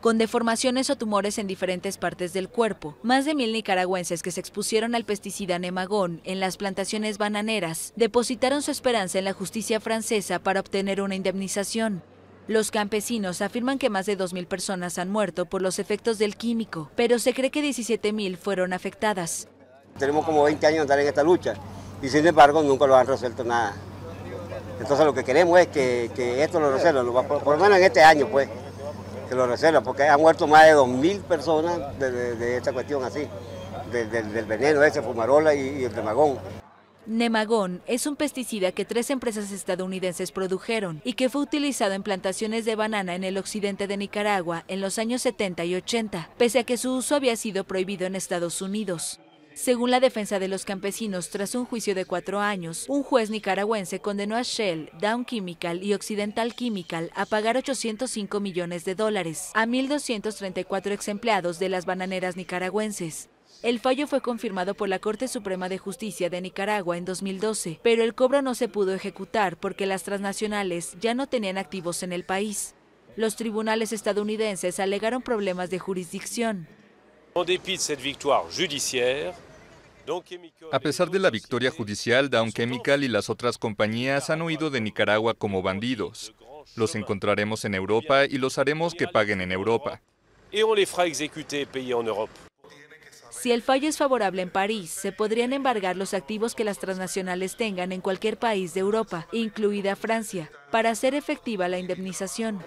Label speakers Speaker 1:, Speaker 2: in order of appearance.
Speaker 1: con deformaciones o tumores en diferentes partes del cuerpo. Más de mil nicaragüenses que se expusieron al pesticida Nemagón en las plantaciones bananeras depositaron su esperanza en la justicia francesa para obtener una indemnización. Los campesinos afirman que más de 2.000 personas han muerto por los efectos del químico, pero se cree que 17.000 fueron afectadas.
Speaker 2: Tenemos como 20 años de estar en esta lucha y sin embargo nunca lo han resuelto nada. Entonces lo que queremos es que, esto lo resuelvan, por, por lo menos en este año pues que lo reserva, porque han muerto más de 2.000 personas de, esta cuestión así, del veneno ese, fumarola y, el nemagón.
Speaker 1: Nemagón es un pesticida que tres empresas estadounidenses produjeron y que fue utilizado en plantaciones de banana en el occidente de Nicaragua en los años 70 y 80, pese a que su uso había sido prohibido en Estados Unidos. Según la defensa de los campesinos, tras un juicio de cuatro años, un juez nicaragüense condenó a Shell, Down Chemical y Occidental Chemical a pagar 805 millones de dólares a 1.234 exempleados de las bananeras nicaragüenses. El fallo fue confirmado por la Corte Suprema de Justicia de Nicaragua en 2012, pero el cobro no se pudo ejecutar porque las transnacionales ya no tenían activos en el país. Los tribunales estadounidenses alegaron problemas de jurisdicción.
Speaker 3: A pesar de la victoria judicial, Down Chemical y las otras compañías han huido de Nicaragua como bandidos. Los encontraremos en Europa y los haremos que paguen en Europa.
Speaker 1: Si el fallo es favorable en París, se podrían embargar los activos que las transnacionales tengan en cualquier país de Europa, incluida Francia, para hacer efectiva la indemnización.